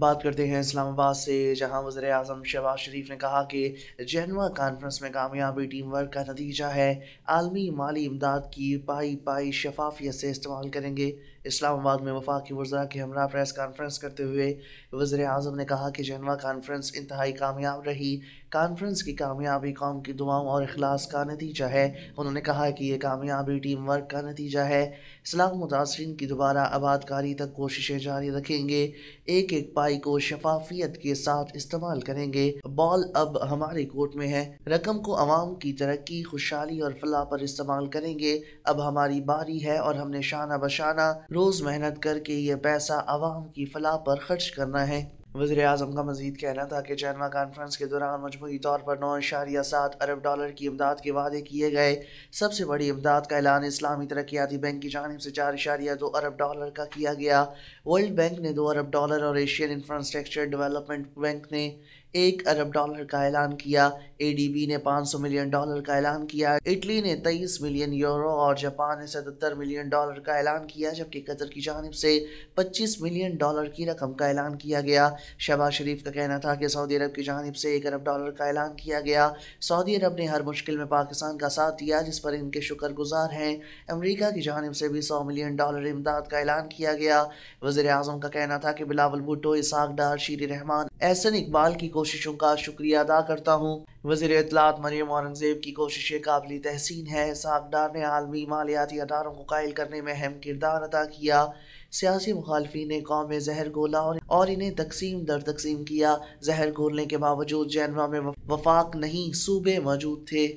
बात करते हैं इस्लामाबाद से जहां वजर अजम शहबाज शरीफ ने कहा कि जनवा कॉन्फ्रेंस में कामयाबी टीम वर्क का नतीजा है आलमी माली इमदाद की पाई पाई शफाफियत से इस्तेमाल करेंगे इस्लामाबाद में वफाक की के हमरा प्रेस कॉन्फ्रेंस करते हुए वज़र अजम ने कहा कि जनवा कॉन्फ्रेंस इंतहाई कामयाब रही कॉन्फ्रेंस की कामयाबी कौम की दुआओं और अखलास का नतीजा है उन्होंने कहा कि यह कामयाबी टीम वर्क का नतीजा है इस्लाम मुतासरी की दोबारा आबादकारी तक कोशिशें जारी रखेंगे एक एक पाई को शफाफियत के साथ इस्तेमाल करेंगे बॉल अब हमारे कोर्ट में है रकम को आवाम की तरक्की खुशहाली और फलाह पर इस्तेमाल करेंगे अब हमारी बारी है और हमने शाना बशाना रोज़ मेहनत करके ये पैसा आवाम की फलाह पर खर्च करना है वजे अजम का मजीद कहना था कि चैनवा कॉन्फ्रेंस के दौरान मजमू तौर पर नौ इशारिया सात अरब डॉलर की इमदाद के वादे किए गए सबसे बड़ी इमदाद का ऐलान इस्लामी तरक्याती बैंक की जानब से चार इशारिया दो अरब डॉलर का किया गया वर्ल्ड बैंक ने दो अरब डॉलर और एशियन इंफ्रास्ट्रक्चर डेवलपमेंट बैंक ने एक अरब डॉलर का ऐलान किया एडीबी ने 500 मिलियन डॉलर का ऐलान किया इटली ने 23 मिलियन यूरो और जापान ने 77 मिलियन डॉलर का ऐलान किया जबकि कतर की जानब से 25 मिलियन डॉलर की रकम का ऐलान किया गया शहबाज शरीफ का कहना था कि सऊदी अरब की जानब से एक अरब डॉलर का ऐलान किया गया सऊदी अरब ने हर मुश्किल में पाकिस्तान का साथ दिया जिस पर इनके गुजार हैं अमरीका की जानब से भी सौ मिलियन डॉलर इमदाद का ऐलान किया गया वजे अजम का कहना था कि बिलावल भुटो इसाक डार शीर रहमान एहसन इकबाल की कोशिशों का शुक्रिया अदा करता हूँ वजी अतलात मरियम औरंगजेब की कोशिशें काबिल तहसीन है सागडार ने आलमी मालियाती अदारों को कायल करने में अहम किरदार अदा किया सियासी मुखालफी ने कौम में जहर गोला और, और इन्हें तकसीम दर तकसीम किया जहर घोलने के बावजूद जैनवा में वफाक नहीं सूबे मौजूद थे